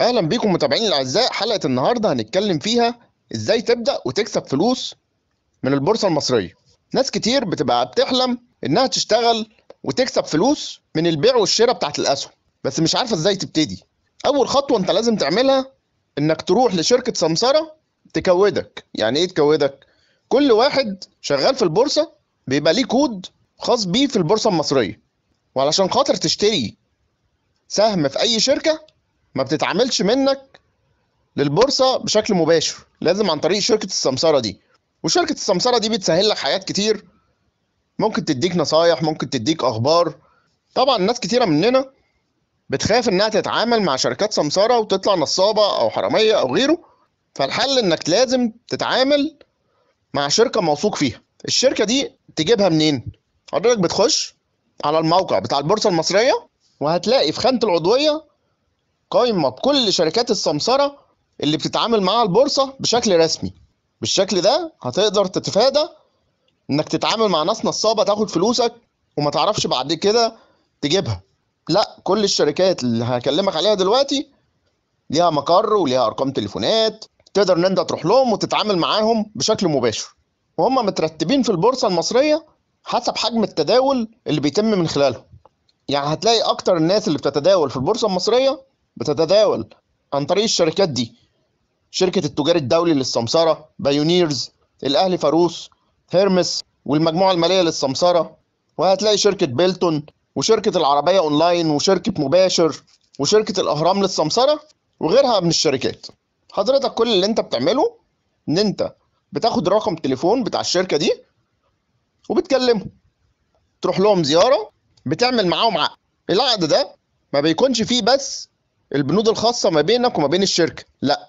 اهلا بيكم متابعيني الاعزاء حلقه النهارده هنتكلم فيها ازاي تبدا وتكسب فلوس من البورصه المصريه ناس كتير بتبقى بتحلم انها تشتغل وتكسب فلوس من البيع والشراء بتاعت الاسهم بس مش عارفه ازاي تبتدي اول خطوه انت لازم تعملها انك تروح لشركه سمسره تكودك يعني ايه تكودك كل واحد شغال في البورصه بيبقى ليه كود خاص بيه في البورصه المصريه وعلشان خاطر تشتري سهم في اي شركه ما بتتعاملش منك للبورصه بشكل مباشر لازم عن طريق شركه السمسره دي وشركه السمسره دي بتسهل لك حاجات كتير ممكن تديك نصايح ممكن تديك اخبار طبعا ناس كتيره مننا بتخاف انها تتعامل مع شركات سمساره وتطلع نصابه او حراميه او غيره فالحل انك لازم تتعامل مع شركه موثوق فيها الشركه دي تجيبها منين حضرتك بتخش على الموقع بتاع البورصه المصريه وهتلاقي في خانه العضويه قائمة بكل شركات السمسرة اللي بتتعامل معاها البورصة بشكل رسمي بالشكل ده هتقدر تتفادى انك تتعامل مع ناس نصابة تاخد فلوسك وما تعرفش بعد كده تجيبها لا كل الشركات اللي هكلمك عليها دلوقتي ليها مقر وليها ارقام تليفونات تقدر ان انت تروح لهم وتتعامل معاهم بشكل مباشر وهم مترتبين في البورصه المصريه حسب حجم التداول اللي بيتم من خلالهم يعني هتلاقي اكتر الناس اللي بتتداول في البورصه المصريه بتتداول عن طريق الشركات دي شركة التجار الدولي للسمسرة بايونيرز الأهلي فاروس هيرمس والمجموعة المالية للسمسرة وهتلاقي شركة بيلتون وشركة العربية أونلاين وشركة مباشر وشركة الأهرام للسمسرة وغيرها من الشركات حضرتك كل اللي انت بتعمله ان انت بتاخد رقم تليفون بتاع الشركة دي وبتكلمه تروح لهم زيارة بتعمل معاهم عقد العقد ده ما بيكونش فيه بس البنود الخاصه ما بينك وما بين الشركه لا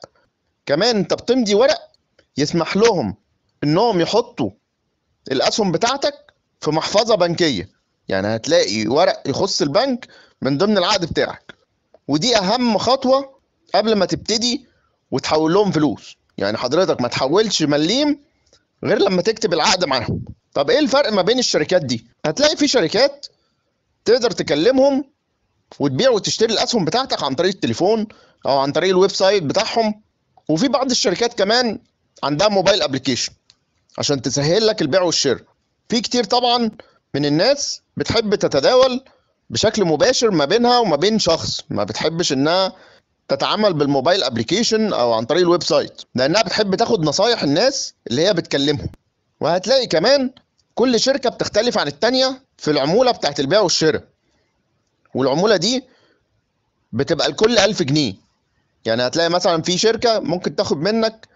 كمان انت بتمضي ورق يسمح لهم انهم يحطوا الاسهم بتاعتك في محفظه بنكيه يعني هتلاقي ورق يخص البنك من ضمن العقد بتاعك ودي اهم خطوه قبل ما تبتدي وتحول لهم فلوس يعني حضرتك ما تحولش مليم غير لما تكتب العقد معاهم طب ايه الفرق ما بين الشركات دي هتلاقي في شركات تقدر تكلمهم وتبيع وتشتري الاسهم بتاعتك عن طريق التليفون او عن طريق الويب سايت بتاعهم وفي بعض الشركات كمان عندها موبايل ابلكيشن عشان تسهل لك البيع والشراء في كتير طبعا من الناس بتحب تتداول بشكل مباشر ما بينها وما بين شخص ما بتحبش انها تتعامل بالموبايل ابلكيشن او عن طريق الويب سايت لانها بتحب تاخد نصايح الناس اللي هي بتكلمهم وهتلاقي كمان كل شركه بتختلف عن التانيه في العموله بتاعت البيع والشراء والعموله دي بتبقى لكل 1000 جنيه يعني هتلاقي مثلا في شركه ممكن تاخد منك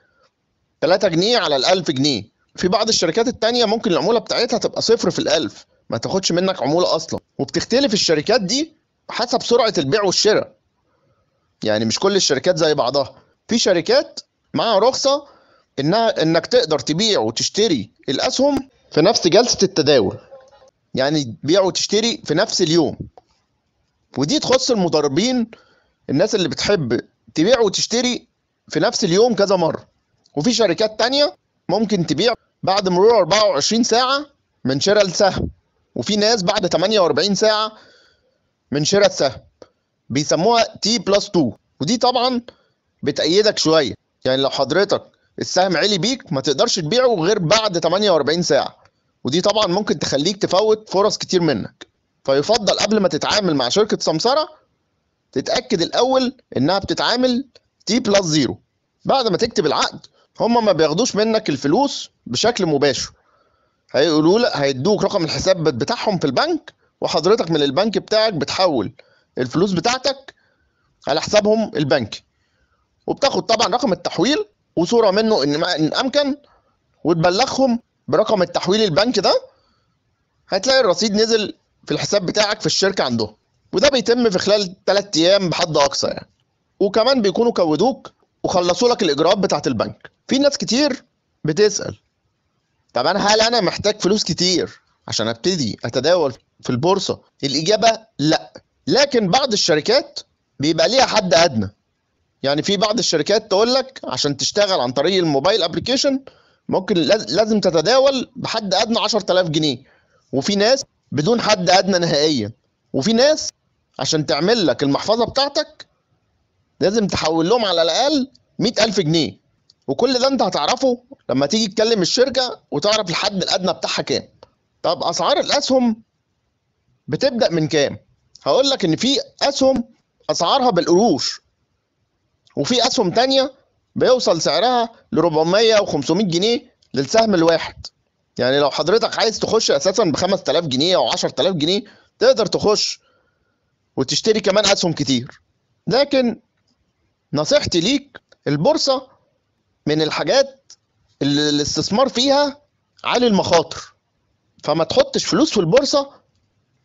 3 جنيه على ال 1000 جنيه في بعض الشركات التانية ممكن العموله بتاعتها تبقى صفر في الألف ما تاخدش منك عموله اصلا وبتختلف الشركات دي حسب سرعه البيع والشراء يعني مش كل الشركات زي بعضها في شركات معاها رخصه انها انك تقدر تبيع وتشتري الاسهم في نفس جلسه التداول يعني تبيع وتشتري في نفس اليوم ودي تخص المضاربين الناس اللي بتحب تبيع وتشتري في نفس اليوم كذا مرة وفي شركات تانية ممكن تبيع بعد مرور 24 ساعة من شراء السهم وفي ناس بعد 48 ساعة من شراء السهم بيسموها تي بلس 2 ودي طبعا بتأيدك شوية يعني لو حضرتك السهم علي بيك ما تقدرش تبيعه غير بعد 48 ساعة ودي طبعا ممكن تخليك تفوت فرص كتير منك فيفضل قبل ما تتعامل مع شركه سمسره تتاكد الاول انها بتتعامل تي بلس زيرو بعد ما تكتب العقد هما ما بياخدوش منك الفلوس بشكل مباشر هيقولوا لك هيدوك رقم الحساب بتاعهم في البنك وحضرتك من البنك بتاعك بتحول الفلوس بتاعتك على حسابهم البنكي وبتاخد طبعا رقم التحويل وصوره منه ان, إن امكن وتبلغهم برقم التحويل البنك ده هتلاقي الرصيد نزل في الحساب بتاعك في الشركه عندهم وده بيتم في خلال 3 ايام بحد اقصى يعني وكمان بيكونوا كودوك وخلصوا لك الاجراءات بتاعه البنك في ناس كتير بتسال طب انا هل انا محتاج فلوس كتير عشان ابتدي اتداول في البورصه الاجابه لا لكن بعض الشركات بيبقى ليها حد ادنى يعني في بعض الشركات تقول لك عشان تشتغل عن طريق الموبايل ابلكيشن ممكن لازم تتداول بحد ادنى 10000 جنيه وفي ناس بدون حد ادنى نهائيا وفي ناس عشان تعمل لك المحفظه بتاعتك لازم تحول لهم على الاقل 100000 جنيه وكل ده انت هتعرفه لما تيجي تكلم الشركه وتعرف الحد الادنى بتاعها كام طب اسعار الاسهم بتبدا من كام هقول لك ان في اسهم اسعارها بالقروش وفي اسهم تانية بيوصل سعرها ل 400 و 500 جنيه للسهم الواحد يعني لو حضرتك عايز تخش اساسا ب 5000 جنيه او 10000 جنيه تقدر تخش وتشتري كمان اسهم كتير لكن نصيحتي ليك البورصه من الحاجات اللي الاستثمار فيها عالي المخاطر فما تحطش فلوس في البورصه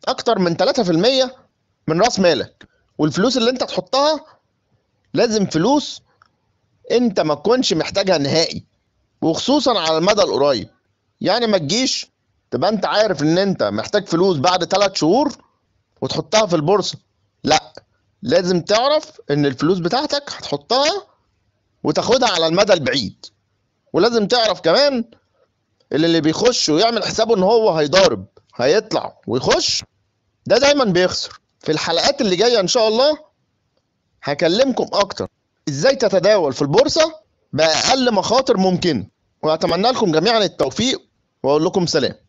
اكتر من 3% من راس مالك والفلوس اللي انت تحطها لازم فلوس انت ما تكونش محتاجها نهائي وخصوصا على المدى القريب يعني ما تجيش تبقى انت عارف ان انت محتاج فلوس بعد ثلاث شهور وتحطها في البورصه لا لازم تعرف ان الفلوس بتاعتك هتحطها وتاخدها على المدى البعيد ولازم تعرف كمان اللي, اللي بيخش ويعمل حسابه ان هو هيضارب هيطلع ويخش ده دايما بيخسر في الحلقات اللي جايه ان شاء الله هكلمكم اكتر ازاي تتداول في البورصه باقل مخاطر ممكنه واتمنى لكم جميعا التوفيق واقول لكم سلام